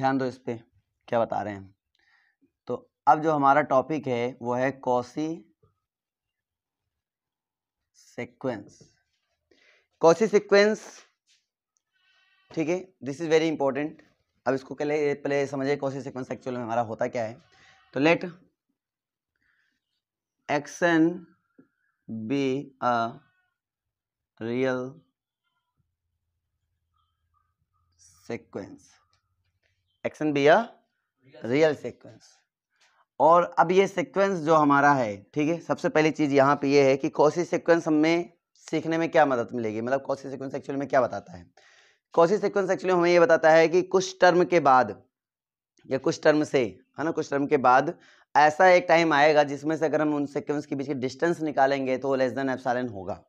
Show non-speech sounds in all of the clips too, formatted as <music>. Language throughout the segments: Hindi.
ध्यान दो इस पर क्या बता रहे हैं तो अब जो हमारा टॉपिक है वो है कौशी सिक्वेंस कौशी सिक्वेंस ठीक है दिस इज़ वेरी इंपॉर्टेंट अब इसको पहले पहले समझे कौशी सिक्वेंस एक्चुअल में हमारा होता क्या है तो let action be a real sequence X N be या रियल सीक्वेंस और अब ये सीक्वेंस जो हमारा है ठीक है सबसे पहली चीज़ यहाँ पे ये है कि कौशी सीक्वेंस हमें सीखने में क्या मदद मिलेगी मतलब कौशी सीक्वेंस एक्चुअली में क्या बताता है कौशी सीक्वेंस एक्चुअली हमें ये बताता है कि कुछ टर्म के बाद या कुछ टर्म से है ना कुछ टर्म के बाद ऐसा एक टाइम आएगा जिसमें से अगर हम उन सीक्वेंस के बीच के डिस्टेंस निकालेंगे तो लेस देन एफ होगा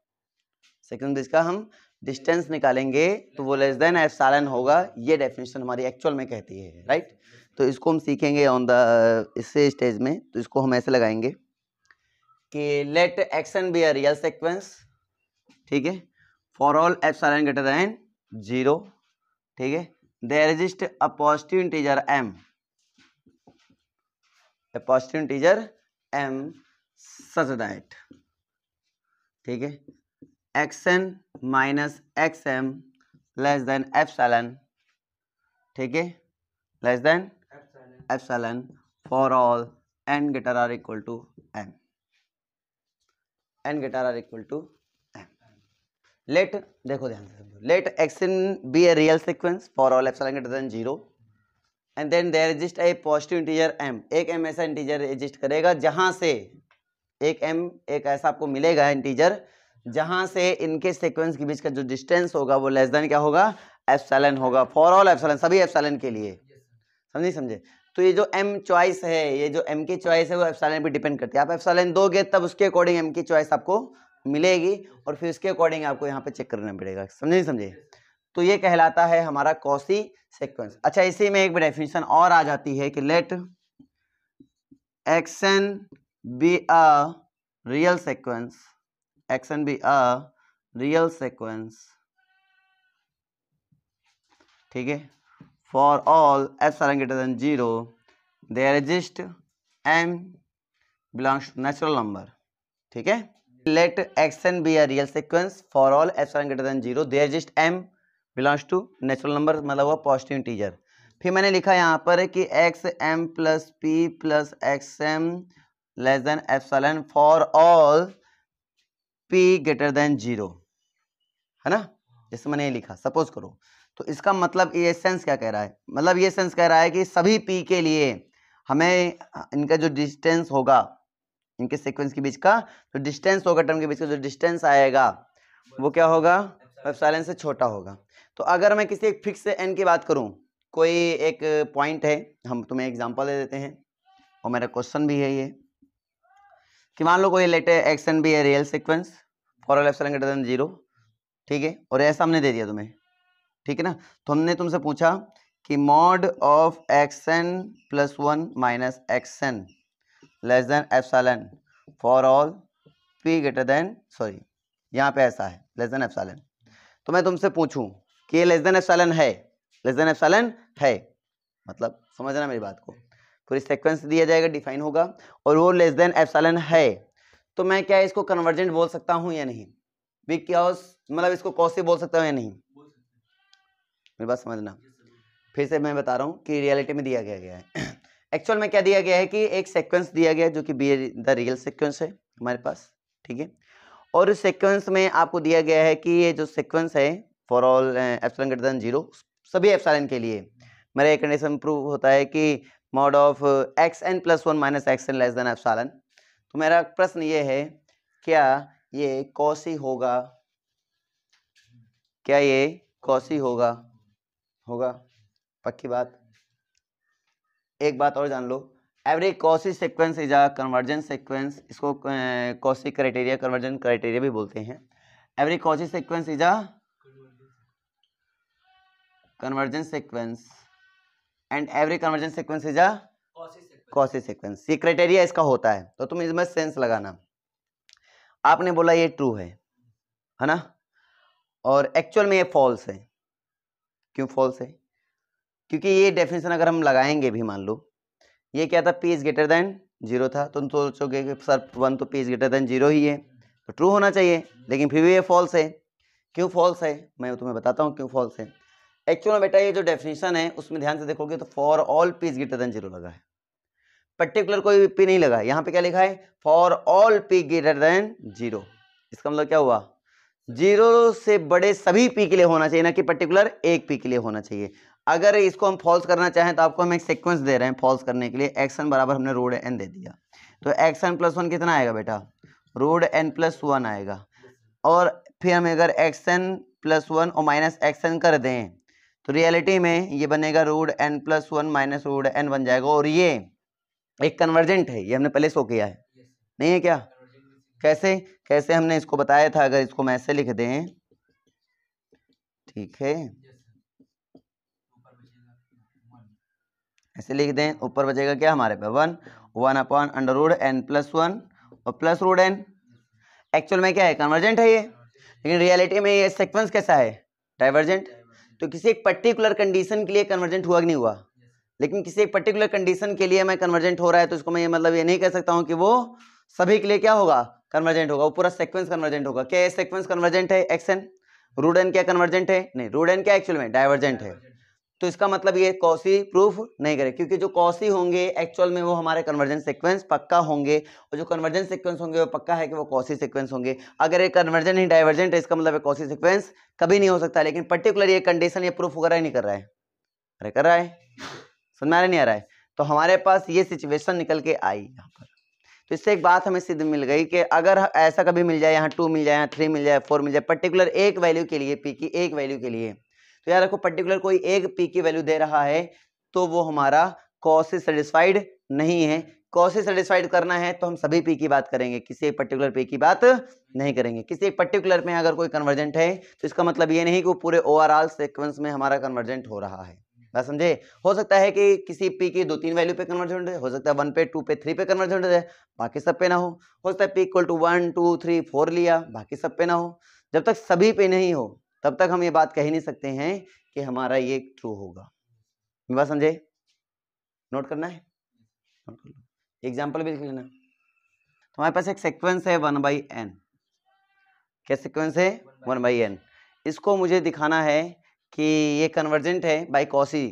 सीक्वेंस बीच का हम डिस्टेंस निकालेंगे तो वो लेस देन एफ सालन होगा ये डेफिनेशन हमारी एक्चुअल में कहती है राइट तो इसको हम सीखेंगे ऑन द इससे स्टेज में तो इसको हम ऐसे लगाएंगे कि let action be a real sequence ठीक है for all epsilon greater than zero ठीक है there exist a positive integer M a positive integer M such that ठीक है x N minus x M less than epsilon ठीक है less than epsilon for all N greater or equal to M N greater or equal to M let देखो ध्यान से समझो late x N be a real sequence for all epsilon greater than zero and then there exist a positive integer M एक एम ऐसा इंटीजर एजिस्ट करेगा जहां से एक एम एक ऐसा आपको मिलेगा इंटीजर अच्छा। जहां से इनके सीक्वेंस के बीच का जो डिस्टेंस होगा वो लेस देन क्या होगा एफसेलन होगा फॉर ऑल एफसेलन सभी एफसेलन के लिए समझे समझे तो ये जो एम चॉइस है ये जो एम की चॉइस है वो एफसेलन पे डिपेंड करती है आप एफसेलन दोगे तब उसके अकॉर्डिंग एम की चॉइस आपको मिलेगी और फिर उसके अकॉर्डिंग आपको यहाँ पे चेक करना पड़ेगा समझे समझे तो ये कहलाता है हमारा कॉसी सिक्वेंस अच्छा इसी में एक डेफिनेशन और आ जाती है कि let X N be a real sequence xn be a real sequence ठीक है for all epsilon greater than zero there exist M belongs to natural number ठीक है let X N be a real sequence for all epsilon than zero there exist M belongs to natural number मतलब वो पॉजिटिव इंटीजर फिर मैंने लिखा यहाँ पर कि X M plus P plus X M less than F for all P greater than zero है ना जैसे मैंने ये लिखा सपोज करो तो इसका मतलब ये सेंस क्या कह रहा है मतलब ये सेंस कह रहा है कि सभी पी के लिए हमें इनका जो डिस्टेंस होगा इनके सीक्वेंस तो के बीच का जो डिस्टेंस होगा टर्म के बीच का जो डिस्टेंस आएगा वो क्या होगा एप्साइलन से छोटा होगा तो अगर मैं किसी एक फिक्स एन की बात करूं कोई एक पॉइंट है हम तुम्हें एग्जांपल दे देते हैं और मेरा क्वेश्चन भी है ये कि मान लो कोई लेटे एन बी है real sequence for all epsilon greater than zero ठीक है और ऐसा हमने दे दिया तुम्हें ठीक है ना तो हमने तुमसे पूछा कि mod of x N plus one minus x N less than epsilon for all P greater than sorry यहाँ पे ऐसा है लेस देन एप्सलन तो मैं तुमसे पूछूं कि ये लेस देन एप्सलन है लेस देन एप्सलन है मतलब समझना मेरी बात को पूरी सेक्वेंस दिया जाएगा डिफाइन होगा और वो लेस देन एफसालन है तो मैं क्या इसको कन्वर्जेंट बोल सकता हूँ या नहीं बिग क्योस मतलब इसको कॉस से बोल सकता हूँ या नहीं मेरी बात समझना फिर से मैं बता रहा हूँ कि रियलिटी में दिया गया गया है एक्चुअल <clears throat> में क्या दिया गया है कि एक सीक्वेंस दिया गया है जो कि बी द रियल सीक्वेंस है हमारे पास ठीक है और उस सीक्वेंस में आपको दिया गया है कि ये जो सीक्वेंस है for all epsilon greater than zero सभी एफ्सलन के लिए मेरा एक कंडीशन प्रूव होता है कि mod of x N plus one minus x N less than epsilon तो मेरा प्रश्न ये है क्या ये कौसी होगा क्या ये कौसी होगा होगा पक्की बात एक बात और जान लो every Cauchy sequence is a convergent sequence इसको कॉसी क्राइटेरिया कन्वर्जन क्राइटेरिया भी बोलते हैं every Cauchy sequence is a convergent sequence and every convergent sequence is a Cauchy sequence ये क्राइटेरिया इसका होता है तो तुम इसमें सेंस लगाना आपने बोला ये ट्रू है है ना और एक्चुअल में ये फॉल्स है क्यों फॉल्स है क्योंकि ये डेफिनेशन अगर हम लगाएंगे भी मान लो ये क्या था p is greater than zero था तुम तो सोचोगे कि सर वन तो p is greater than zero ही है तो ट्रू होना चाहिए लेकिन फिर भी ये फॉल्स है क्यों फॉल्स है मैं तुम्हें बताता हूँ क्यों फॉल्स है एक्चुअल में बेटा ये जो डेफिनेशन है उसमें ध्यान से देखोगे तो for all p is greater than zero लगा है पर्टिकुलर कोई पी नहीं लगा यहाँ पे क्या लिखा है for all P greater than zero इसका मतलब क्या हुआ जीरो से बड़े सभी पी के लिए होना चाहिए ना कि पर्टिकुलर एक पी के लिए होना चाहिए अगर इसको हम फॉल्स करना चाहें तो आपको हम एक सिक्वेंस दे रहे हैं फॉल्स करने के लिए एक्सन बराबर हमने रोड एन दे दिया तो एक्सन प्लस वन कितना आएगा बेटा रोड एन प्लस वन आएगा और फिर हम अगर एक्सन प्लस वन और माइनस एक्सन कर दें तो रियलिटी में ये बनेगा root n plus one minus root n बन जाएगा और ये एक कन्वर्जेंट है ये हमने पहले सो किया है नहीं है क्या कैसे कैसे हमने इसको बताया था अगर इसको मैं ऐसे लिख दें ठीक है ऐसे लिख दें ऊपर बचेगा क्या हमारे पे one one upon under root n plus one और प्लस रूड एन एक्चुअल में क्या है कन्वर्जेंट है ये लेकिन रियलिटी में ये सिक्वेंस कैसा है डाइवर्जेंट तो किसी एक पर्टिकुलर कंडीशन के लिए कन्वर्जेंट हुआ कि नहीं हुआ लेकिन किसी एक पर्टिकुलर कंडीशन के लिए मैं कन्वर्जेंट हो रहा है तो इसको मैं ये मतलब ये नहीं कह सकता हूँ कि वो सभी के लिए क्या होगा कन्वर्जेंट होगा वो पूरा सेक्वेंस कन्वर्जेंट होगा क्या सेक्वेंस कन्वर्जेंट है एक्स एन रूड एन क्या कन्वर्जेंट है नहीं रूड एन क्या एक्चुअल में डाइवर्जेंट है तो इसका मतलब ये कौशी प्रूफ नहीं करे क्योंकि जो कौशी होंगे एक्चुअल में वो हमारे कन्वर्जन सीक्वेंस पक्का होंगे और जो कन्वर्जन सीक्वेंस होंगे वो पक्का है कि वो कौशी सीक्वेंस होंगे अगर ये कन्वर्जन ही डाइवर्जेंट है इसका मतलब है कॉसी सीक्वेंस कभी नहीं हो सकता लेकिन पर्टिकुलर ये कंडीशन ये प्रूफ वगैरह नहीं कर रहा है अरे कर रहा है समझ में नहीं आ रहा है तो हमारे पास ये सिचुएशन निकल के आई यहाँ पर तो इससे एक बात हमें सिद्ध मिल गई कि अगर ऐसा कभी मिल जाए यहाँ टू मिल जाए यहाँ थ्री मिल जाए फोर मिल जाए पर्टिकुलर एक वैल्यू के लिए पी की एक वैल्यू के लिए तो यार आपको पर्टिकुलर कोई एक पी की वैल्यू दे रहा है तो वो हमारा कॉस से सेटिस्फाइड नहीं है कॉस से सेटिस्फाइड करना है तो हम सभी पी की बात करेंगे किसी एक पर्टिकुलर पी की बात नहीं करेंगे किसी एक पर्टिकुलर में अगर कोई कन्वर्जेंट है तो इसका मतलब ये नहीं कि वो पूरे ओवरऑल सिक्वेंस में हमारा कन्वर्जेंट हो रहा है बात समझे हो सकता है कि किसी पी की दो तीन वैल्यू पे कन्वर्जेंट हो सकता है वन पे टू पे थ्री पे कन्वर्जेंट है बाकी सब पे ना हो हो सकता है p equal to one two three four लिया बाकी सब पे ना हो जब तक सभी पे नहीं हो तब तक हम ये बात कह ही नहीं सकते हैं कि हमारा ये ट्रू होगा बात समझे नोट करना है एग्जाम्पल भी लिख लेना हमारे पास एक सीक्वेंस है वन बाई एन क्या सिक्वेंस है वन बाई एन इसको मुझे दिखाना है कि ये कन्वर्जेंट है by Cauchy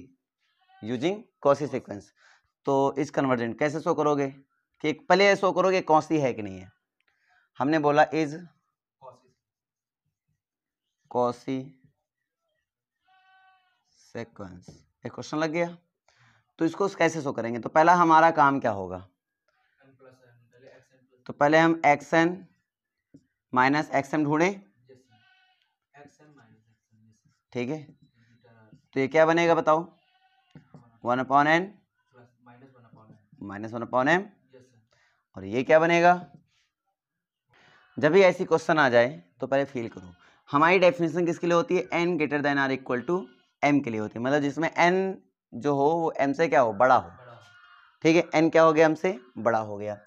using Cauchy sequence तो इस कन्वर्जेंट कैसे शो करोगे कि पहले शो करोगे कॉसी है कि नहीं है हमने बोला इज कॉसी सेक्वेंस एक क्वेश्चन लग गया तो इसको कैसे शो करेंगे तो पहला हमारा काम क्या होगा तो पहले हम x N minus x m ढूंढे ठीक है तो ये क्या बनेगा बताओ one upon n minus one upon m और ये क्या बनेगा जब भी ऐसी क्वेश्चन आ जाए तो पहले फील करो हमारी डेफिनेशन किसके लिए होती है n greater than or equal to m के लिए होती है मतलब जिसमें एन जो हो वो एम से क्या हो बड़ा हो ठीक है एन क्या हो गया एम से बड़ा हो गया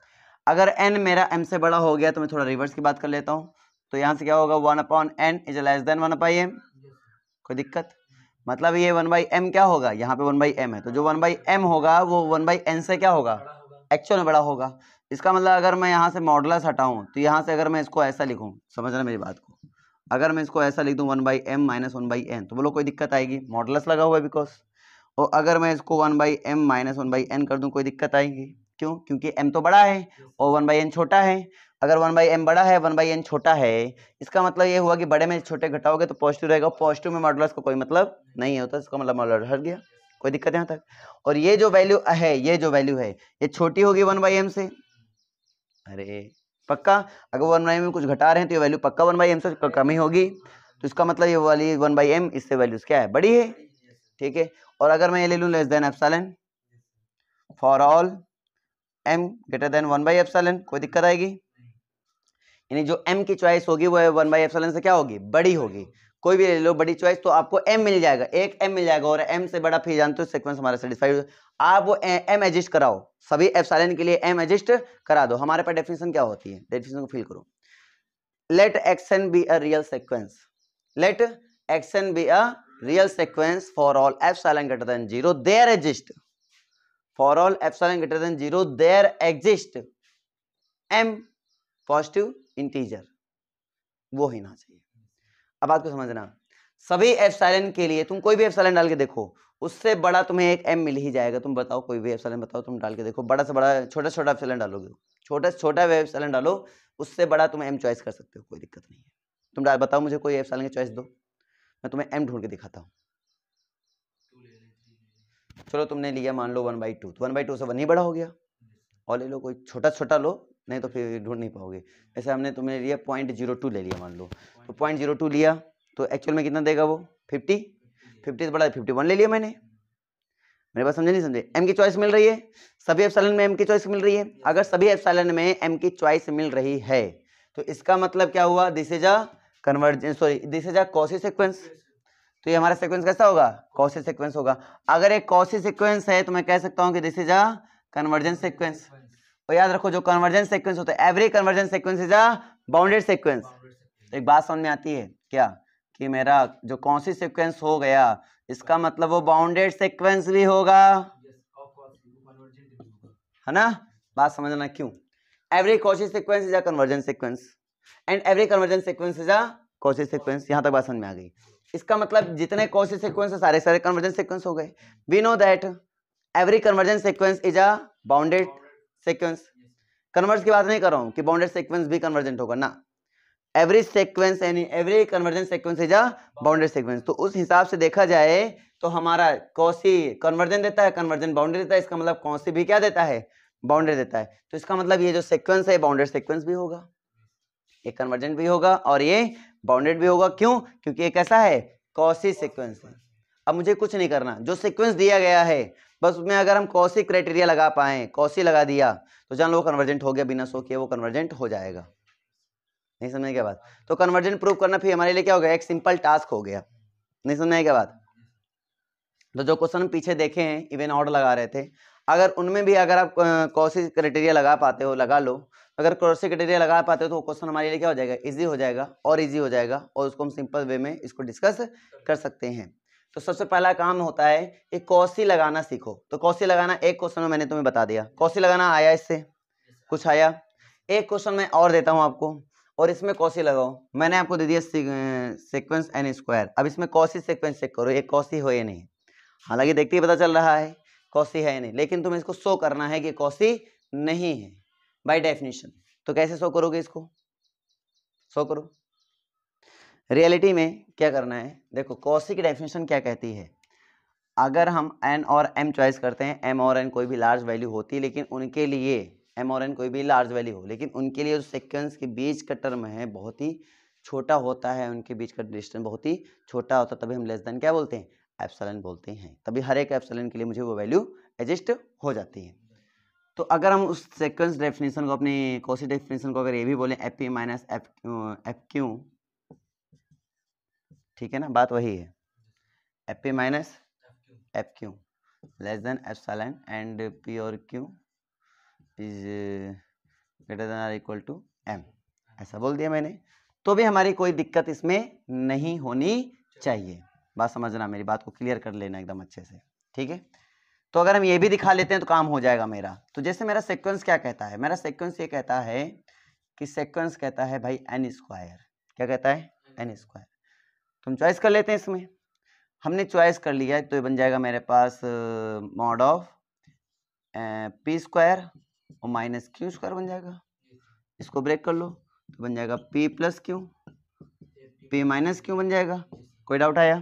अगर एन मेरा एम से बड़ा हो गया तो मैं थोड़ा रिवर्स की बात कर लेता हूँ तो यहाँ से क्या होगा one upon n is less than one by m कोई दिक्कत मतलब ये वन बाई एम क्या होगा यहाँ पे वन बाई एम है तो जो वन बाई एम होगा वो वन बाई एन से क्या होगा एक्चुअल में बड़ा होगा इसका मतलब अगर मैं यहाँ से मॉडलस हटाऊँ तो यहाँ से अगर मैं इसको ऐसा लिखूँ समझ मेरी बात को अगर मैं इसको ऐसा लिख दूँ one by m minus one by n तो बोलो कोई दिक्कत आएगी मॉडलस लगा हुआ है बिकॉज और अगर मैं इसको one by m minus one by n कर दूँ कोई दिक्कत आएगी क्यों क्योंकि एम तो बड़ा है और वन बाई एन छोटा है अगर वन बाई एम बड़ा है वन बाई एन छोटा है इसका मतलब ये हुआ कि बड़े में छोटे घटाओगे तो पॉजिटिव रहेगा पॉजिटिव में मॉडलस का कोई मतलब नहीं होता तो इसका मतलब मॉडल हट गया कोई दिक्कत यहाँ तक और ये जो वैल्यू है ये जो वैल्यू है ये छोटी होगी वन बाई एम से अरे पक्का अगर वन बाई में कुछ घटा रहे हैं तो ये वैल्यू पक्का वन बाई एम से कमी होगी तो इसका मतलब ये वाली वन बाई एम इससे वैल्यूज क्या है बड़ी है ठीक है और अगर मैं ये ले लूँ less than epsilon for all m greater than one by epsilon कोई दिक्कत आएगी यानी जो एम की चॉइस होगी वो है वन बाई एप्सलन से क्या होगी बड़ी होगी कोई भी ले लो बड़ी चॉइस तो आपको एम मिल जाएगा एक एम मिल जाएगा और एम से बड़ा फिर जानते हो सिक्वेंस हमारा सेटिस्फाइड आप वो एम एडजस्ट कराओ सभी एफ साइलेंट के लिए एम एडजस्ट करा दो हमारे पास डेफिनेशन क्या होती है डेफिनेशन को फिल करो let action be a real sequence let action be a real sequence for all epsilon greater than zero there exist for all epsilon greater than zero there exist m positive integer वो ही ना चाहिए अब आपको समझना सभी एफ के लिए तुम कोई भी एफ डाल के देखो उससे बड़ा तुम्हें एक एम मिल ही जाएगा तुम बताओ कोई भी एफ बताओ तुम डाल के देखो बड़ा से बड़ा छोटा छोटा एफ डालोगे छोटा से छोटा एफ डालो उससे बड़ा तुम एम चॉइस कर सकते हो कोई दिक्कत नहीं है तुम डाल बताओ मुझे कोई एफ साइलेंट की चॉइस दो मैं तुम्हें एम ढूंढ के दिखाता हूँ चलो तुमने लिया मान लो वन बाई टू तो वन बाई टू से वन ही बड़ा हो गया और ले लो कोई छोटा छोटा लो नहीं तो फिर ढूंढ नहीं पाओगे ऐसे हमने तुमने लिया पॉइंट जीरो टू ले लिया मान लो तो पॉइंट जीरो टू लिया तो एक्चुअल में कितना देगा वो फिफ्टी फिफ्टी से बड़ा फिफ्टी वन ले लिया मैंने मेरे पास समझे नहीं समझे एम की चॉइस मिल रही है सभी एफसालन में एम की चॉइस मिल रही है अगर सभी एफसालन में एम की चॉइस मिल रही है तो इसका मतलब क्या हुआ this is a convergence sorry this is a Cauchy sequence तो ये हमारा सीक्वेंस कैसा होगा कॉसी सीक्वेंस होगा अगर एक कॉसी सीक्वेंस है तो मैं कह सकता हूँ कि this is a convergence sequence और याद रखो जो कन्वर्जेंस सिक्वेंस होता है every convergence sequence is a bounded sequence एक बात समझ में आती है क्या कि मेरा जो कौन सी सिक्वेंस हो गया इसका मतलब वो बाउंडेड सिक्वेंस भी होगा है ना बात समझना क्यों every Cauchy sequence is a convergent sequence and every convergent sequence is a Cauchy sequence यहां तक बात समझ में आ गई इसका मतलब जितने कॉशी सिक्वेंस सारे सारे कन्वर्जन सिक्वेंस हो गए we know that every convergent sequence is a bounded sequence converse की बात नहीं कर रहा हूं कि बाउंडेड सिक्वेंस भी कन्वर्जेंट होगा ना एवरेज सिक्वेंस यानी every convergent sequence is a bounded sequence तो उस हिसाब से देखा जाए तो हमारा कौसी कन्वर्जन देता है कन्वर्जन बाउंड्री देता है इसका मतलब कौसी भी क्या देता है बाउंड्री देता है तो इसका मतलब ये जो सिक्वेंस है बाउंडेड सिक्वेंस भी होगा ये कन्वर्जेंट भी होगा और ये बाउंडेड भी होगा क्यों क्योंकि ये कैसा है कौसी सिक्वेंस है अब मुझे कुछ नहीं करना जो सिक्वेंस दिया गया है बस उसमें अगर हम कौसी क्राइटेरिया लगा पाए कौसी लगा दिया तो जान लो कन्वर्जेंट हो गया बिना सो के वो कन्वर्जेंट हो जाएगा नहीं समझ क्या बात तो कन्वर्जन प्रूव करना फिर हमारे लिए क्या हो गया एक सिंपल टास्क हो गया नहीं समझ क्या बात तो जो क्वेश्चन पीछे देखे हैं इवन ऑर्डर लगा रहे थे अगर उनमें भी अगर आप कौशिक क्राइटेरिया लगा पाते हो लगा लो अगर क्रॉसी क्राइटेरिया लगा पाते हो तो क्वेश्चन हमारे लिए क्या हो जाएगा इजी हो जाएगा और इजी हो जाएगा और उसको हम सिंपल वे में इसको डिस्कस कर सकते हैं तो सबसे पहला काम होता है कि कौसी लगाना सीखो तो कौसी लगाना एक क्वेश्चन में मैंने तुम्हें बता दिया कौसी लगाना आया इससे कुछ आया एक क्वेश्चन में और देता हूँ आपको और इसमें कौसी लगाओ मैंने आपको दे दिया सिक्वेंस एन स्क्वायर अब इसमें कौसी सिक्वेंस चेक करो ये कौसी हो या नहीं हालांकि देखते ही पता चल रहा है कौसी है नहीं लेकिन तुम्हें इसको शो करना है कि कौसी नहीं है बाय डेफिनेशन तो कैसे शो करोगे इसको शो करो रियलिटी में क्या करना है देखो कौसी की डेफिनेशन क्या कहती है अगर हम एन और एम चॉइस करते हैं एम और एन कोई भी लार्ज वैल्यू होती है लेकिन उनके लिए एम और एन कोई भी लार्ज वैल्यू हो लेकिन उनके लिए जो सेक्वेंस के बीच का टर्म है बहुत ही छोटा होता है उनके बीच का डिस्टेंस बहुत ही छोटा होता है तभी हम लेस देन क्या बोलते हैं एप्सलन बोलते हैं तभी हर एक एप्सलन के लिए मुझे वो वैल्यू एडजस्ट हो जाती है तो अगर हम उस सेक्वेंस डेफिनेशन को अपनी कौशी डेफिनेशन को अगर ये भी बोलें f p minus f f q ठीक है ना बात वही है f p minus f q less than f epsilon and p or q is greater than or equal to m ऐसा बोल दिया मैंने तो भी हमारी कोई दिक्कत इसमें नहीं होनी चाहिए बात समझना मेरी बात को क्लियर कर लेना एकदम अच्छे से ठीक है तो अगर हम ये भी दिखा लेते हैं तो काम हो जाएगा मेरा तो जैसे मेरा सेक्वेंस क्या कहता है मेरा सिक्वेंस ये कहता है कि सेक्वेंस कहता है भाई एन स्क्वायर क्या कहता है एन स्क्वायर तो हम चॉइस कर लेते हैं इसमें हमने चॉइस कर लिया है तो ये बन जाएगा मेरे पास मॉड ऑफ पी स्क्वायर और माइनस क्यू स्क्वायर बन जाएगा इसको ब्रेक कर लो तो बन जाएगा p plus q p minus q बन जाएगा कोई डाउट आया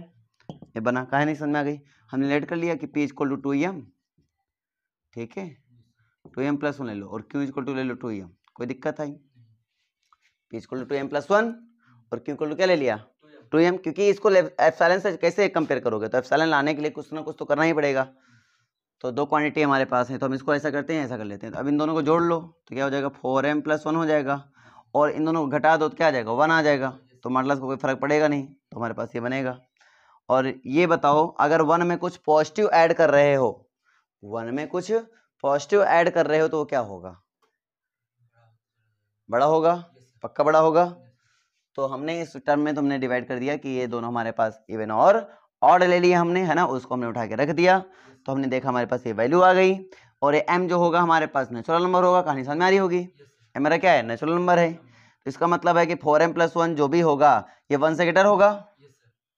ये बना कहा नहीं समझ में आ गई हमने लेट कर लिया कि p is equal to two m ठीक है टू एम प्लस वन ले लो और क्यू इजक्वल टू ले लो टू एम कोई दिक्कत आई p is equal to two m plus one और क्यू इक्वल टू क्या ले लिया टू एम क्योंकि इसको एफ से कैसे कंपेयर करोगे तो एफसाइलेंस लाने के लिए कुछ ना कुछ तो करना ही पड़ेगा तो दो क्वांटिटी हमारे पास है तो हम इसको ऐसा करते हैं ऐसा कर लेते हैं तो अब इन दोनों को जोड़ लो तो क्या हो जाएगा फोर एम प्लस वन हो जाएगा और इन दोनों को घटा दो तो क्या आ जाएगा वन आ जाएगा तो मॉडलस को कोई फ़र्क पड़ेगा नहीं तो हमारे पास ये बनेगा और ये बताओ अगर वन में कुछ पॉजिटिव ऐड कर रहे हो वन में कुछ पॉजिटिव ऐड कर रहे हो तो वो क्या होगा बड़ा होगा पक्का बड़ा होगा तो हमने इस टर्म में तुमने तो डिवाइड कर दिया कि ये दोनों हमारे पास इवन और ऑर्डर ले लिया हमने है ना उसको हमने उठा के रख दिया तो हमने देखा हमारे पास ये वैल्यू आ गई और ये एम जो होगा हमारे पास नेचुरल नंबर होगा कहानी समझ में आ रही होगी ये मेरा क्या है नेचुरल नंबर है तो इसका मतलब है कि फोर एम प्लस वन जो भी होगा ये वन से ग्रेटर होगा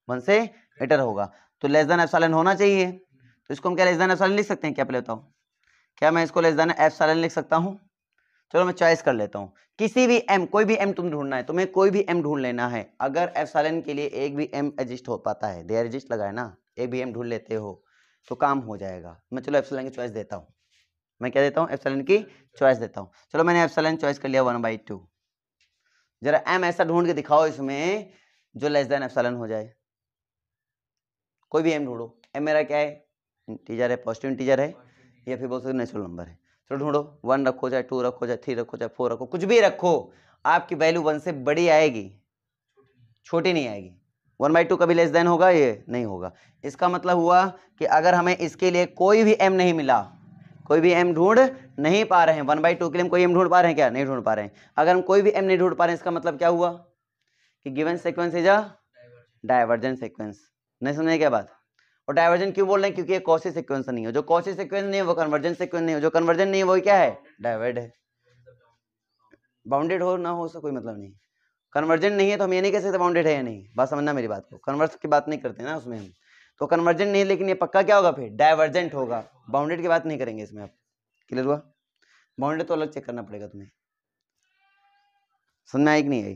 वन से ग्रेटर होगा तो लेस देन एफ होना चाहिए तो इसको हम क्या लेस देन एफ लिख सकते हैं क्या पहले बताओ क्या मैं इसको लेस देन एफ लिख सकता हूँ चलो मैं चॉइस कर लेता हूँ किसी भी एम कोई भी एम तुम ढूंढना है तुम्हें कोई भी एम ढूंढ लेना है अगर एफसालन के लिए एक भी एम एजिस्ट हो पाता है दे एजिस्ट लगाए ना एक भी एम ढूंढ लेते हो तो काम हो जाएगा मैं चलो एफसालन की चॉइस देता हूँ मैं क्या देता हूँ एफसालन की चॉइस देता हूँ चलो मैंने एफसालन चॉइस कर लिया वन बाई टू जरा एम ऐसा ढूंढ के दिखाओ इसमें जो लेस देन एफसालन हो जाए कोई भी एम ढूंढो एम मेरा क्या है इंटीजर है पॉजिटिव इंटीजर है या फिर बोल सकते नेचुरल नंबर है चलो तो ढूंढो वन रखो चाहे टू रखो चाहे थ्री रखो चाहे फोर रखो कुछ भी रखो आपकी वैल्यू वन से बड़ी आएगी छोटी नहीं आएगी वन बाई टू कभी लेस देन होगा ये नहीं होगा इसका मतलब हुआ कि अगर हमें इसके लिए कोई भी एम नहीं मिला कोई भी एम ढूंढ नहीं पा रहे हैं वन बाई टू के लिए हम कोई एम ढूंढ पा रहे हैं क्या नहीं ढूंढ पा रहे हैं अगर हम कोई भी एम नहीं ढूंढ पा रहे हैं इसका मतलब क्या हुआ कि given sequence is a divergent sequence नहीं समझे क्या बात और डायवर्जन क्यों बोल रहे हैं क्योंकि ये कॉसी सिक्वेंस नहीं है जो कॉसी सिक्वेंस नहीं है वो कन्वर्जन सिक्वेंस नहीं है जो कन्वर्जन नहीं है वो क्या है डायवर्ड है बाउंडेड हो ना हो उसका कोई मतलब नहीं कन्वर्जन नहीं है तो हम ये नहीं कह सकते बाउंडेड है या नहीं बात समझना मेरी बात को कन्वर्स की बात नहीं करते ना उसमें हम तो कन्वर्जन नहीं लेकिन ये पक्का क्या होगा फिर डाइवर्जेंट होगा बाउंडेड की बात नहीं करेंगे इसमें आप क्लियर हुआ बाउंडेड तो अलग चेक करना पड़ेगा तुम्हें समझ में आई कि नहीं आई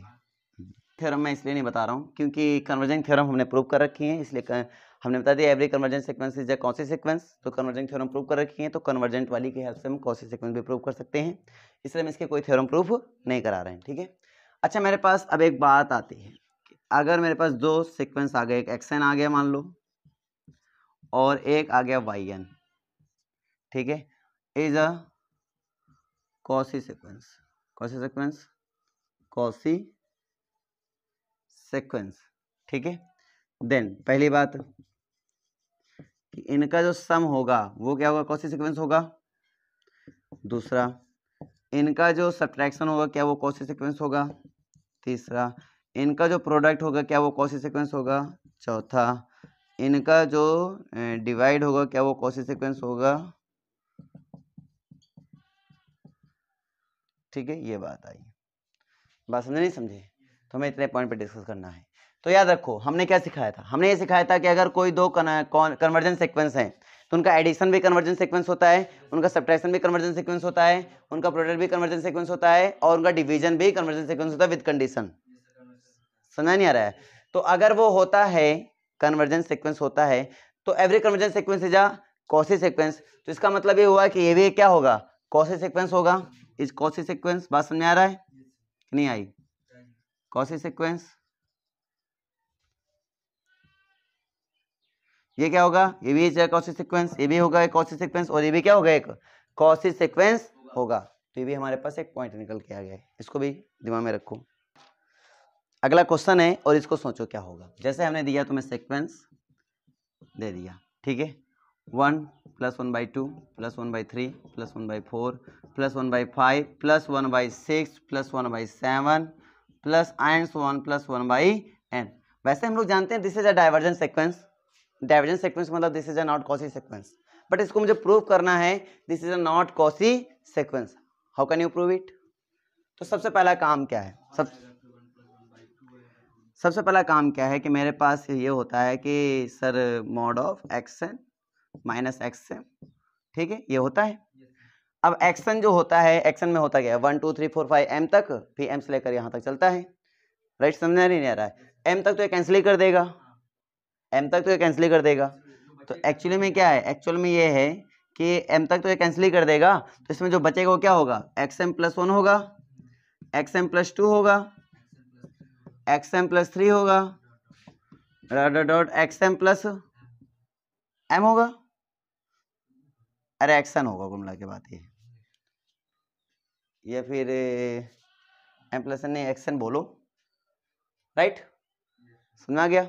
थ्योरम हाँ। मैं इसलिए नहीं बता रहा हूँ क्योंकि कन्वर्जन थ्योरम हमने प्रूव कर रखी है इसलिए हमने बता दिया every convergent sequence is a कौन सी सिक्वेंस तो कन्वर्जेंट थ्योरम प्रूव कर रखी है तो कन्वर्जेंट वाली की हेल्प से हम कौन सी सिक्वेंस भी प्रूव कर सकते हैं इसलिए हम इसके कोई थ्योरम प्रूफ नहीं करा रहे हैं ठीक है अच्छा मेरे पास अब एक बात आती है अगर मेरे पास दो सिक्वेंस आ गए एक एक्सएन आ गया मान लो और एक आ गया वाई एन ठीक है is a Cauchy sequence Cauchy sequence Cauchy sequence ठीक है देन पहली बात कि इनका जो सम होगा वो क्या होगा कौशी सिक्वेंस होगा दूसरा इनका जो सब्ट्रैक्शन होगा क्या वो कौशी सिक्वेंस होगा तीसरा इनका जो प्रोडक्ट होगा क्या वो कौशी सिक्वेंस होगा चौथा इनका जो डिवाइड होगा क्या वो कौशी सिक्वेंस होगा ठीक है ये बात आई बात समझे नहीं समझे तो हमें इतने पॉइंट पे डिस्कस करना है तो याद रखो हमने क्या सिखाया था हमने ये सिखाया था कि अगर कोई दो कन्वर्जन सिक्वेंस हैं तो उनका एडिशन भी कन्वर्जन सिक्वेंस होता है उनका सब्ट्रैक्शन भी कन्वर्जन सिक्वेंस होता है उनका प्रोडक्ट भी कन्वर्जन सिक्वेंस होता है और उनका डिवीजन भी कन्वर्जन सिक्वेंस होता है विद कंडीशन समझ नहीं आ रहा है तो अगर वो होता है कन्वर्जन सिक्वेंस होता है तो every convergent sequence is a Cauchy sequence तो इसका मतलब ये हुआ कि ये भी क्या होगा कॉसी सिक्वेंस होगा इज कॉसी सिक्वेंस बात समझ आ रहा है नहीं आई कॉसी सिक्वेंस ये क्या होगा ये भी कॉसिस सिक्वेंस ये भी होगा एक कॉसिस सिक्वेंस और ये भी क्या होगा एक कॉसिस सिक्वेंस होगा तो ये भी हमारे पास एक पॉइंट निकल के आ गया है इसको भी दिमाग में रखो अगला क्वेश्चन है और इसको सोचो क्या होगा जैसे हमने दिया तुम्हें सिक्वेंस दे दिया ठीक है one plus one by two plus one by three plus one by four plus one by five plus one by six plus one by seven plus and one plus one by n वैसे हम लोग जानते हैं this is a divergent sequence divergence sequence मतलब this is a not Cauchy sequence but इसको मुझे प्रूव करना है this is a not Cauchy sequence how can you prove it तो सबसे पहला काम क्या है सब सबसे पहला काम क्या है कि मेरे पास ये होता है कि sir mod of x N minus x x n ठीक है ये होता है अब एक्सन जो होता है एक्सन में होता गया one two three four five m तक फिर एम से लेकर यहाँ तक चलता है राइट समझ नहीं आ रहा है एम तक तो ये कैंसिल ही कर देगा एम तक तो ये कैंसिल कर देगा तो एक्चुअली में क्या है एक्चुअल में ये है कि एम तक तो ये कैंसिल कर देगा तो इसमें जो बचेगा वो क्या होगा एक्स एम प्लस वन होगा एक्स एम प्लस टू होगा एक्स एम प्लस थ्री होगा dot dot x M plus m होगा अरे एक्सन होगा गुमला के बात ये या फिर एम प्लस एन नहीं एक्सन बोलो राइट समझ आ गया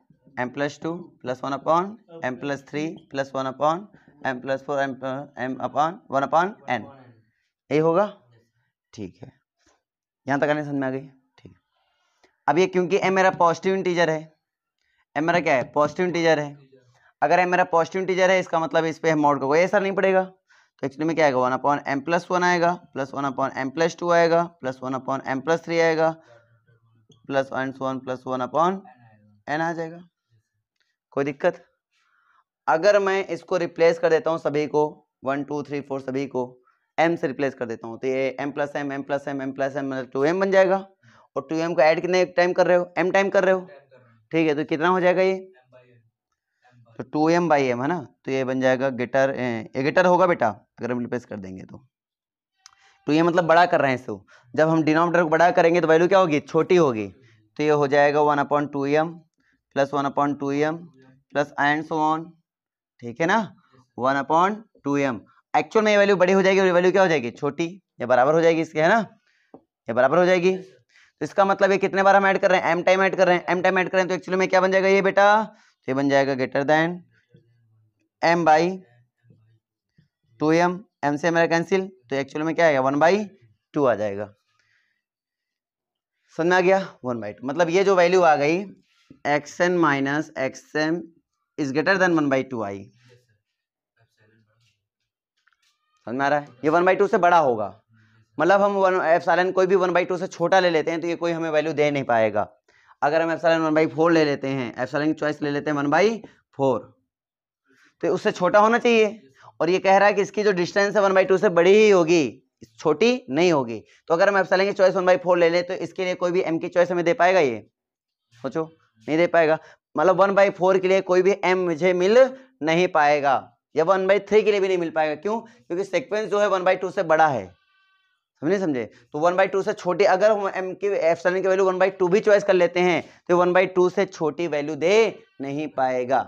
m plus two plus one upon m plus three plus one upon m plus four m m upon one upon n a होगा ठीक है यहाँ तक आने समझ में आ गई ठीक अब ये क्योंकि एम मेरा पॉजिटिव इंटीजर है एम मेरा क्या है पॉजिटिव इंटीजर है अगर एम मेरा पॉजिटिव इंटीजर है इसका मतलब इस पर हम मॉड का कोई असर नहीं पड़ेगा तो एक्चुअली में क्या आएगा one upon m plus one आएगा plus one upon m plus two आएगा plus one upon m plus three आएगा plus one one plus one upon n आ जाएगा कोई दिक्कत अगर मैं इसको रिप्लेस कर देता हूँ सभी को वन टू थ्री फोर सभी को एम से रिप्लेस कर देता हूँ तो ये m plus m m plus m m plus m मतलब टू एम बन जाएगा और टू एम को ऐड कितने टाइम कर रहे हो एम टाइम कर रहे हो ठीक है तो कितना हो जाएगा ये तो टू एम बाई एम है ना तो ये बन जाएगा गिटर ये गिटर होगा बेटा अगर हम रिप्लेस कर देंगे तो तो ये मतलब बड़ा कर रहे हैं इसको जब हम डिनोमीटर को बड़ा करेंगे तो वैल्यू क्या होगी छोटी होगी तो ये हो जाएगा one upon two m plus one upon two m plus and so on ठीक है ना one upon two m actual में ये वैल्यू बड़ी हो जाएगी और ये वैल्यू क्या हो जाएगी छोटी ये बराबर हो जाएगी इसके है ना ये बराबर हो जाएगी तो इसका मतलब ये कितने बार हम ऐड कर रहे हैं एम टाइम ऐड कर रहे हैं एम टाइम ऐड करें तो एक्चुअली में क्या बन जाएगा ये बेटा तो ये बन जाएगा greater than m by two m m से मेरा कैंसिल तो एक्चुअल में क्या आएगा वन बाई टू आ जाएगा समझ में आ गया वन बाई टू मतलब ये जो वैल्यू आ गई x N minus x m is greater than one by two आई समझ में आ रहा है ये वन बाई टू से बड़ा होगा मतलब हम वन एफ कोई भी वन बाई टू से छोटा ले लेते हैं तो ये कोई हमें वैल्यू दे नहीं पाएगा अगर हम एफ सालन वन बाई फोर ले लेते हैं एफ सालन की चॉइस ले लेते हैं वन बाई फोर तो उससे छोटा होना चाहिए और ये कह रहा है कि इसकी जो डिस्टेंस है वन बाई टू से बड़ी ही होगी छोटी नहीं होगी तो अगर हम एफ सालन की चॉइस वन बाई फोर ले लें तो इसके लिए कोई भी एम की चॉइस हमें दे पाएगा ये सोचो नहीं दे पाएगा मतलब वन बाई फोर के लिए कोई भी एम मुझे मिल नहीं पाएगा या वन बाई थ्री के लिए भी नहीं मिल पाएगा क्यों क्योंकि सेक्वेंस जो है वन बाई टू से बड़ा है समझे समझे तो वन बाई टू से छोटी अगर हम एम की एप्सलन की वैल्यू वन बाई टू भी चॉइस कर लेते हैं तो वन बाई टू से छोटी वैल्यू दे नहीं पाएगा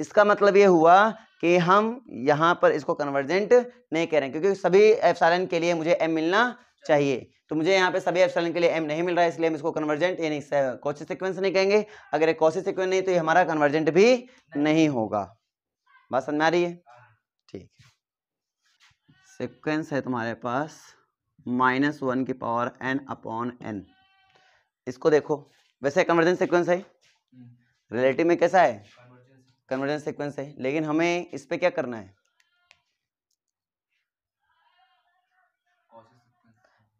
इसका मतलब ये हुआ कि हम यहाँ पर इसको कन्वर्जेंट नहीं कह रहे हैं क्योंकि सभी एप्सलन के लिए मुझे एम मिलना चाहिए तो मुझे यहाँ पे सभी एप्सलन के लिए एम नहीं मिल रहा है इसलिए हम इसको कन्वर्जेंट यानी कोशिश सिक्वेंस नहीं कहेंगे अगर ये कोशिश सिक्वेंस नहीं तो ये हमारा कन्वर्जेंट भी नहीं होगा बात समझ में आ रही है हाँ। ठीक सिक्वेंस है तुम्हारे पास माइनस वन की पावर एन अपॉन एन इसको देखो वैसे कन्वर्जेंस सिक्वेंस है रिलेटिव हम्म। में कैसा है कन्वर्जेंस सिक्वेंस है लेकिन हमें इस पर क्या करना है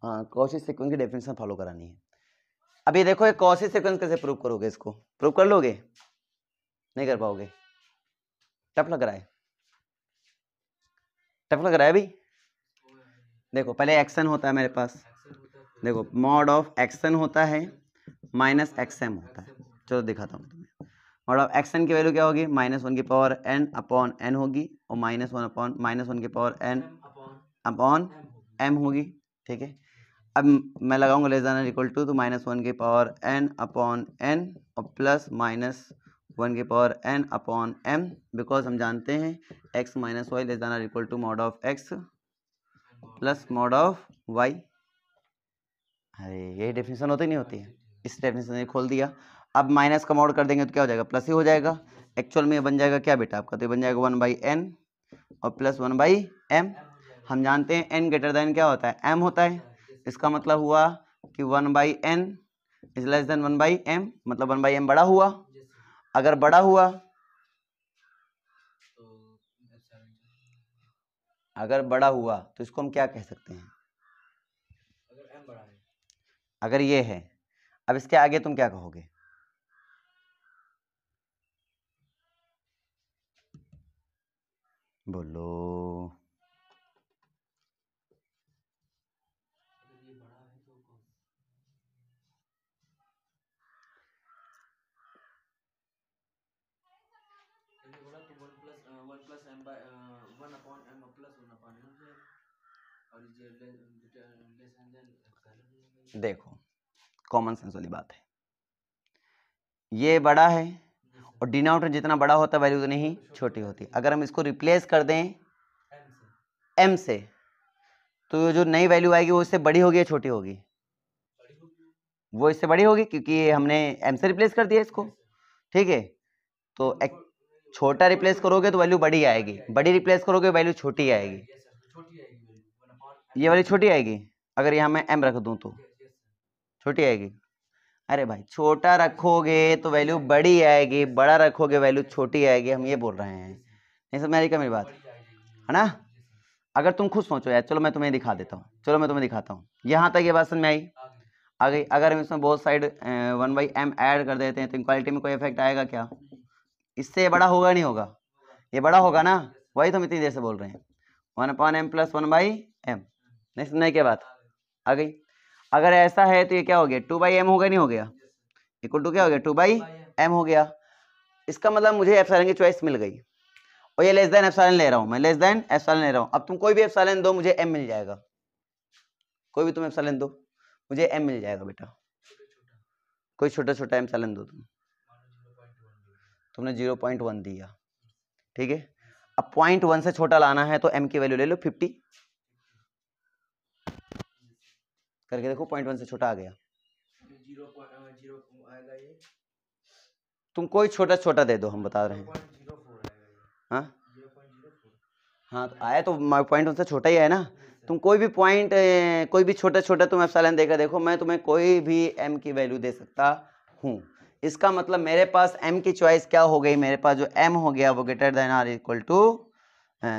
हाँ सिक्वेंस की डेफिनेशन फॉलो करानी है अब ये देखो ये कॉशिक सिक्वेंस कैसे प्रूव करोगे इसको प्रूव कर लोगे नहीं कर पाओगे टफ लग रहा है टफ लग रहा है अभी देखो पहले एक्शन होता है मेरे पास देखो मॉड ऑफ एक्सन होता है माइनस एक्स एम होता है चलो दिखाता हूँ तुम्हें मॉड ऑफ एक्सन की वैल्यू क्या होगी माइनस वन की पावर एन अपॉन एन होगी और minus one upon minus one की पावर एन अपॉन एम होगी ठीक है अब मैं लगाऊंगा लेस देन इक्वल टू तो माइनस वन के पावर एन अपॉन एन और प्लस माइनस वन के power n upon m because हम जानते हैं x minus y less than equal to mod of x plus mod of y अरे यही डेफिनेशन होती नहीं होती है इस डेफिनेशन ने खोल दिया अब माइनस का मॉड कर देंगे तो क्या हो जाएगा प्लस ही हो जाएगा एक्चुअल में बन जाएगा क्या बेटा आपका तो बन जाएगा वन बाई एन और प्लस वन बाई एम हम जानते हैं एन ग्रेटर देन क्या होता है एम होता है इसका मतलब हुआ कि one by n is less than one by m मतलब वन बाई एम बड़ा हुआ अगर बड़ा हुआ तो, अगर बड़ा हुआ तो इसको हम क्या कह सकते हैं अगर बड़ा अगर ये है अब इसके आगे तुम क्या कहोगे बोलो देखो कॉमन सेंस वाली बात है ये बड़ा है और डिनोमिनेटर जितना बड़ा होता है वैल्यू उतनी ही छोटी होती है अगर हम इसको रिप्लेस कर दें एम से तो जो नई वैल्यू आएगी वो इससे बड़ी होगी या छोटी होगी वो इससे बड़ी होगी क्योंकि हमने एम से रिप्लेस कर दिया इसको ठीक है तो एक छोटा रिप्लेस करोगे तो वैल्यू बड़ी आएगी बड़ी रिप्लेस करोगे वैल्यू तो छोटी आएगी ये वाली छोटी आएगी अगर यहाँ मैं एम रख दूँ तो छोटी आएगी अरे भाई छोटा रखोगे तो वैल्यू बड़ी आएगी बड़ा रखोगे वैल्यू छोटी आएगी हम ये बोल रहे हैं नहीं समझ रही क्या मेरी बात है ना अगर तुम खुद सोचो यार चलो मैं तुम्हें दिखा देता हूँ चलो मैं तुम्हें दिखाता हूँ यहाँ तक ये बात समझ में आई आ गई अगर हम इसमें बहुत side one by m add कर देते हैं तो क्वालिटी में कोई इफेक्ट आएगा क्या इससे बड़ा होगा नहीं होगा ये बड़ा होगा ना वही तो हम इतनी देर से बोल रहे हैं one upon m plus one by m नहीं सुनने के बाद आ गई अगर ऐसा है तो ये क्या हो गया टू बाई एम हो गया नहीं हो गया इक्वल टू क्या हो गया टू बाई एम हो गया इसका मतलब मुझे एफसालन की चॉइस मिल गई और ये लेस देन एफसालन ले रहा हूँ मैं लेस देन एफसालन ले रहा हूँ अब तुम कोई भी एफसालन दो मुझे एम मिल जाएगा कोई भी तुम एफसालन दो मुझे एम मिल जाएगा बेटा कोई छोटा छोटा एम सालन दो तुम तुमने जीरो पॉइंट वन दिया ठीक है अब पॉइंट वन से छोटा लाना है तो एम की वैल्यू ले लो फिफ्टी करके देखो पॉइंट वन से छोटा आ गया जीरो जीरो आएगा ये तुम कोई छोटा छोटा दे दो हम बता रहे हैं हाँ? हाँ तो आया तो पॉइंट वन से छोटा ही है ना तुम कोई भी पॉइंट कोई भी छोटा छोटा तुम एफसाइलन देकर देखो मैं तुम्हें कोई भी एम की वैल्यू दे सकता हूँ इसका मतलब मेरे पास एम की चॉइस क्या हो गई मेरे पास जो एम हो गया वो greater than or equal to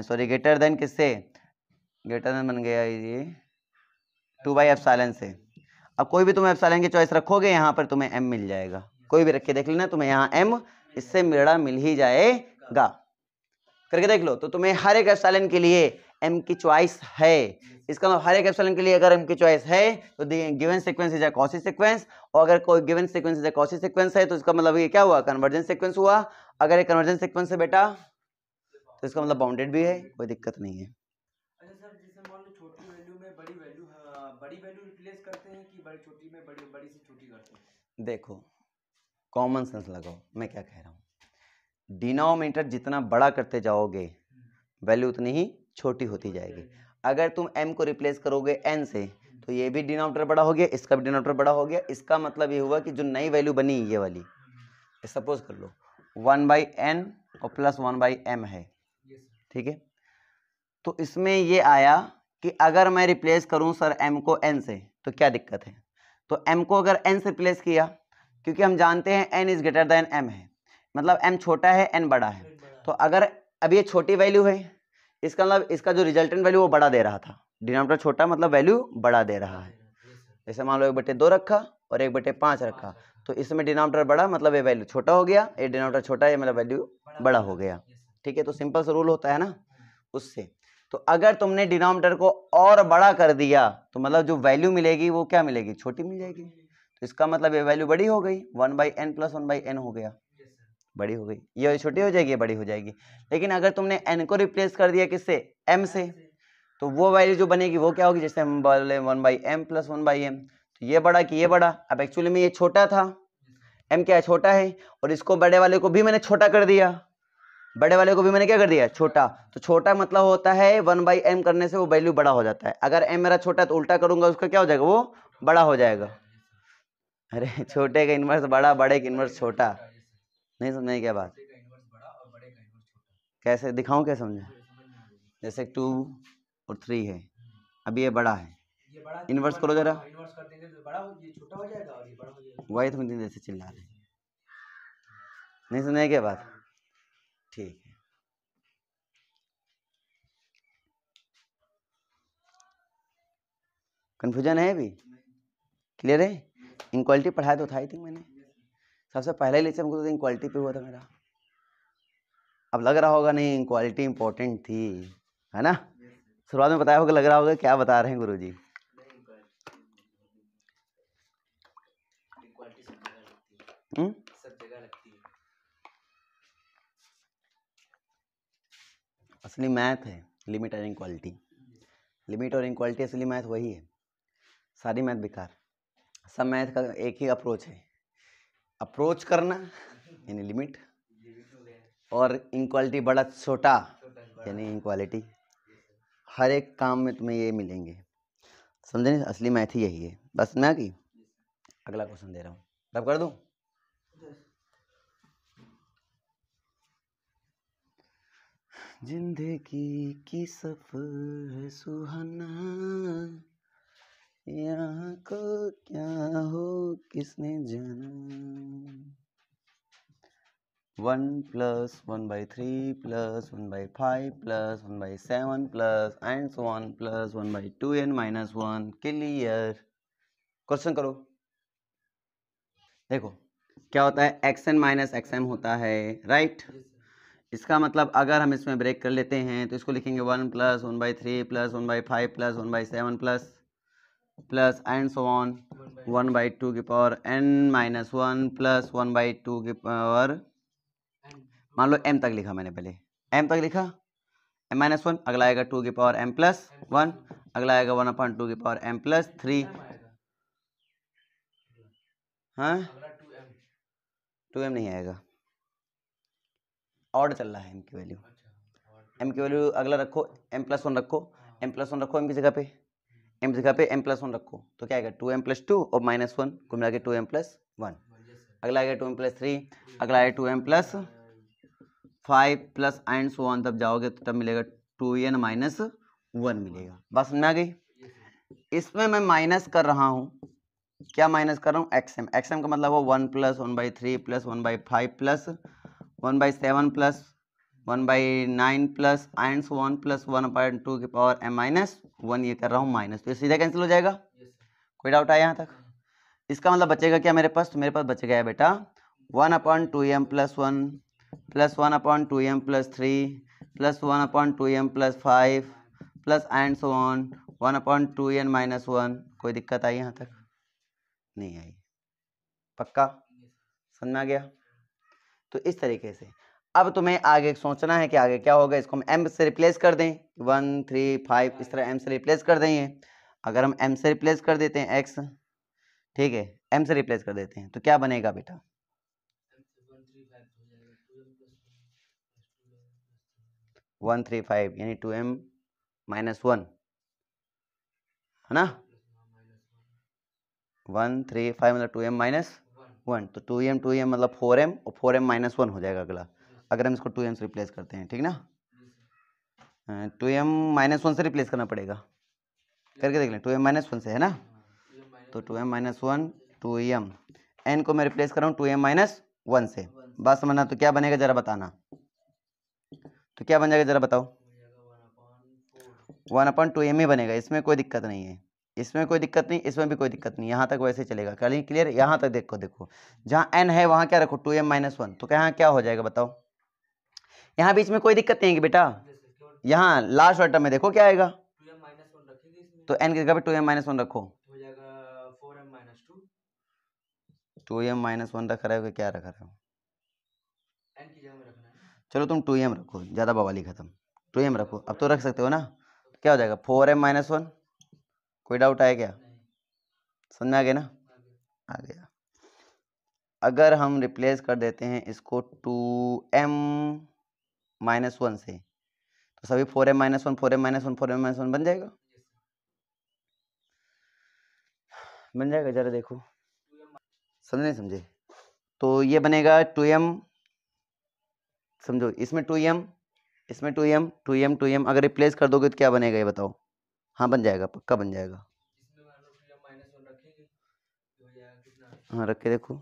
sorry greater than किससे ग्रेटर देन बन गया ये टू बाई एफसाइलन से अब कोई भी तुम एफसाइलन की चॉइस रखोगे यहाँ पर तुम्हें एम मिल जाएगा कोई भी रख के देख लेना तुम्हें यहाँ एम इससे मिलड़ा मिल ही जाएगा करके देख लो तो तुम्हें हर एक एफसाइलन के लिए एम की चॉइस है इसका मतलब हर एक एप्सलन के लिए अगर एम की चॉइस है तो given sequence is a Cauchy sequence और अगर कोई given sequence is a Cauchy sequence है तो इसका मतलब ये क्या हुआ कन्वर्जन सिक्वेंस हुआ अगर ये कन्वर्जन सिक्वेंस है बेटा तो इसका मतलब बाउंडेड भी है कोई दिक्कत नहीं है बड़ी वैल्यू रिप्लेस करते हैं कि बड़ी छोटी में बड़ी बड़ी से छोटी करते हैं देखो कॉमन सेंस लगाओ मैं क्या कह रहा हूँ डिनोमीटर जितना बड़ा करते जाओगे वैल्यू उतनी ही छोटी होती जाएगी अगर तुम एम को रिप्लेस करोगे एन से तो ये भी डिनोमीटर बड़ा हो गया इसका भी डिनोमीटर बड़ा हो गया इसका मतलब ये हुआ कि जो नई वैल्यू बनी ये वाली सपोज कर लो वन बाई एन और प्लस वन बाई एम है ठीक है तो इसमें ये आया कि अगर मैं रिप्लेस करूं सर एम को एन से तो क्या दिक्कत है तो एम को अगर एन से रिप्लेस किया क्योंकि हम जानते हैं n is greater than m है मतलब एम छोटा है एन बड़ा है तो अगर अब ये छोटी वैल्यू है इसका मतलब इसका जो रिजल्टेंट वैल्यू वो बड़ा दे रहा था डिनोमीटर छोटा मतलब वैल्यू बड़ा दे रहा है जैसे मान लो एक बटे दो रखा और एक बटे पाँच रखा तो इसमें डिनोमीटर बड़ा मतलब ये वैल्यू छोटा हो गया ये डिनोमीटर छोटा ये मतलब वैल्यू बड़ा हो गया ठीक है तो सिंपल सा रूल होता है ना उससे तो अगर तुमने डिनोमिनेटर को और बड़ा कर दिया तो मतलब जो वैल्यू मिलेगी वो क्या मिलेगी छोटी मिल जाएगी तो इसका मतलब ये वैल्यू बड़ी हो गई one by n plus one by n हो गया बड़ी हो गई ये छोटी हो जाएगी बड़ी हो जाएगी लेकिन अगर तुमने एन को रिप्लेस कर दिया किससे एम से तो वो वैल्यू जो बनेगी वो क्या होगी जैसे हम बोले one by m plus one by m तो ये बड़ा कि ये बड़ा अब एक्चुअली में ये छोटा था एम क्या छोटा है और इसको बड़े वाले को भी मैंने छोटा कर दिया बड़े वाले को भी मैंने क्या कर दिया छोटा तो छोटा मतलब होता है वन बाई एम करने से वो वैल्यू बड़ा हो जाता है अगर एम मेरा छोटा है तो उल्टा करूंगा उसका क्या हो जाएगा वो बड़ा हो जाएगा अरे छोटे का इन्वर्स बड़ा बड़े का इन्वर्स छोटा नहीं समझे क्या बात कैसे दिखाऊं क्या समझे जैसे टू और थ्री है अभी ये बड़ा है इन्वर्स करो जरा वही तो जैसे चिल्ला रहे नहीं समझे क्या बात ठीक है कन्फ्यूजन है अभी क्लियर है इनक्वालिटी पढ़ाया तो था आई थिंक मैंने सबसे पहले ही लेक्चर हमको तो इनक्वालिटी पे हुआ था मेरा अब लग रहा होगा नहीं इनक्वालिटी इंपॉर्टेंट थी है ना शुरुआत में बताया होगा लग रहा होगा क्या बता रहे हैं गुरु जी असली मैथ है लिमिट और इनक्वालिटी लिमिट और इनक्वालिटी असली मैथ वही है सारी मैथ बेकार सब मैथ का एक ही अप्रोच है अप्रोच करना यानी लिमिट और इक्वालिटी बड़ा छोटा यानी इनक्वालिटी हर एक काम में तुम्हें ये मिलेंगे समझे नहीं असली मैथ ही यही है बस मैं कि अगला क्वेश्चन दे रहा हूँ रब कर दूँ जिंदगी की सफर है सुहाना यहाँ को क्या हो किसने जाना one plus one by three plus one by five plus one by seven plus and one plus one by two n minus one clear question करो देखो क्या होता है x N minus x m होता है राइट right? इसका मतलब अगर हम इसमें ब्रेक कर लेते हैं तो इसको लिखेंगे one plus one by three plus one by five plus one by seven plus plus and so on one by two की power n minus one plus one by two की पावर मान लो एम तक लिखा मैंने पहले एम तक लिखा एम माइनस वन अगला आएगा टू की पावर एम प्लस वन अगला आएगा वन अपॉइंट टू की पावर एम प्लस थ्री हाँ टू एम नहीं आएगा ऑड चल रहा है एम की वैल्यू अच्छा, एम की वैल्यू अगला रखो एम प्लस वन रखो एम प्लस वन रखो एम की जगह पे एम हम्म। जगह पे एम प्लस वन रखो तो क्या आएगा टू एम प्लस टू और माइनस वन को मिला के टू एम प्लस वन अगला आएगा टू एम प्लस थ्री अगला आएगा two m plus five plus and so on तब जाओगे तो तब मिलेगा टू एन माइनस वन मिलेगा बस समझ आ गई इसमें मैं माइनस कर रहा हूँ क्या माइनस कर रहा हूँ एक्स एम एक्स एम का मतलब हुआ one plus one by three plus one by five plus one by seven plus one by nine plus आइंस one plus one upon two की पावर एम माइनस वन ये कर रहा हूँ माइनस तो ये सीधा कैंसिल हो जाएगा कोई डाउट आया यहाँ तक इसका मतलब बचेगा क्या मेरे पास तो मेरे पास बच गया है बेटा one upon two m plus one plus one upon two m plus three plus one upon two m plus five plus आइंस one one upon two n minus one कोई दिक्कत आई यहाँ तक नहीं आई पक्का समझ में आ गया तो इस तरीके से अब तुम्हें आगे सोचना है कि आगे क्या होगा इसको हम एम से रिप्लेस कर दें वन थ्री फाइव इस तरह एम से रिप्लेस कर देंगे अगर हम एम से रिप्लेस कर देते हैं एक्स ठीक है एम से रिप्लेस कर देते हैं तो क्या बनेगा बेटा वन थ्री फाइव यानी टू एम माइनस वन है ना वन थ्री फाइव मतलब टू एम माइनस वन तो टू एम टू एम मतलब फोर एम और फोर एम माइनस वन हो जाएगा अगला अगर हम इसको टू एम से रिप्लेस करते हैं ठीक ना टू एम माइनस वन से रिप्लेस करना पड़ेगा करके देख लें टू एम माइनस वन से है ना तो two m minus one two M n को मैं रिप्लेस कर रहा हूँ टू एम माइनस वन से बात समझना तो क्या बनेगा जरा बताना तो क्या बन जाएगा जरा बताओ वन अपन टू एम ही बनेगा इसमें कोई दिक्कत नहीं है इसमें कोई दिक्कत नहीं इसमें भी कोई दिक्कत नहीं यहाँ तक वैसे चलेगा कहीं क्लियर यहाँ तक देखो देखो जहाँ एन है वहाँ क्या रखो टू एम माइनस वन तो यहाँ क्या हो जाएगा बताओ यहाँ बीच में कोई दिक्कत नहीं है बेटा यहाँ लास्ट वाटर में देखो क्या आएगा तो एन की जगह टू एम माइनस वन रखो टू एम माइनस वन रख रहे हो क्या रख रहे हो चलो तुम टू एम रखो ज़्यादा बवाली खत्म टू एम रखो अब तो रख सकते हो ना तो क्या हो जाएगा फोर एम माइनस वन कोई डाउट आया क्या समझ में आ गया ना आ गया अगर हम रिप्लेस कर देते हैं इसको टू एम माइनस वन से तो सभी four m minus one four m minus one four m minus one बन जाएगा बन जाएगा जरा देखो समझ नहीं समझे तो ये बनेगा टू एम समझो इसमें टू एम इसमें two m two m two m अगर रिप्लेस कर दोगे तो क्या बनेगा ये बताओ हाँ बन जाएगा पक्का बन जाएगा तो हाँ रख के देखो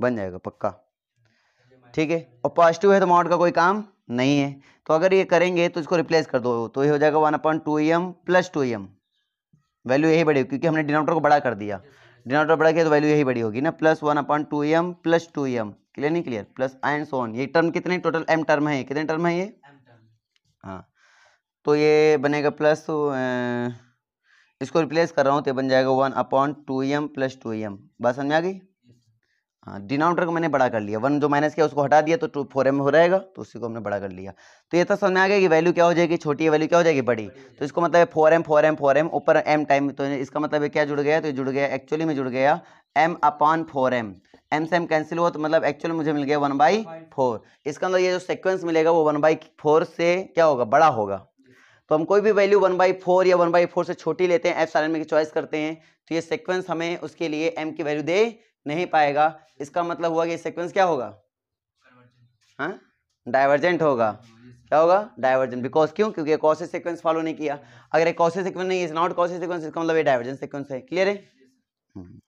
बन जाएगा पक्का हाँ, ठीक है और पॉजिटिव है तो अमाउंट का कोई काम नहीं है तो अगर ये करेंगे तो इसको रिप्लेस कर दो तो ये हो जाएगा one upon two e m plus two e m value यही बढ़ी क्योंकि हमने डिनोटर को बड़ा कर दिया डिनोटर बड़ा किया तो वैल्यू यही बड़ी होगी ना plus one upon two e m plus two e m clear नहीं क्लियर प्लस एंड सोन ये टर्म कितने टोटल एम टर्म है कितने टर्म है ये हाँ तो ये बनेगा प्लस तो, इसको रिप्लेस कर रहा हूँ तो बन जाएगा one upon two m plus two m बात समझ में आ गई हाँ डिनाउटर को मैंने बड़ा कर लिया वन जो माइनस किया उसको हटा दिया तो टू फोर एम हो रहेगा तो उसी को हमने बड़ा कर लिया तो ये तो समझ में आ गया कि वैल्यू क्या हो जाएगी छोटी वैल्यू क्या हो जाएगी बड़ी तो इसको मतलब four m four m four m ऊपर एम टाइम तो इसका मतलब क्या जुड़ गया तो जुड़ गया एक्चुअली में जुड़ गया m upon four m m से एम कैंसिल हुआ तो मतलब एक्चुअल मुझे मिल गया वन बाई फोर इसका मतलब ये जो सिक्वेंस मिलेगा वो वन बाई फोर से क्या होगा बड़ा होगा तो हम कोई भी वैल्यू वन बाई फोर या वन बाई फोर से छोटी लेते हैं एफ सारे में की चॉइस करते हैं तो ये सिक्वेंस हमें उसके लिए एम की वैल्यू दे नहीं पाएगा इसका मतलब हुआ कि ये सिक्वेंस क्या होगा डाइवर्जेंट हाँ? होगा क्या होगा डाइवर्जेंट बिकॉज क्यों क्योंकि कॉसेज सिक्वेंस फॉलो नहीं किया अगर एक कॉसेज सिक्वेंस नहीं इज नॉट कॉसेज सिक्वेंस इसका मतलब ये डाइवर्जेंट सिक्वेंस है क्लियर है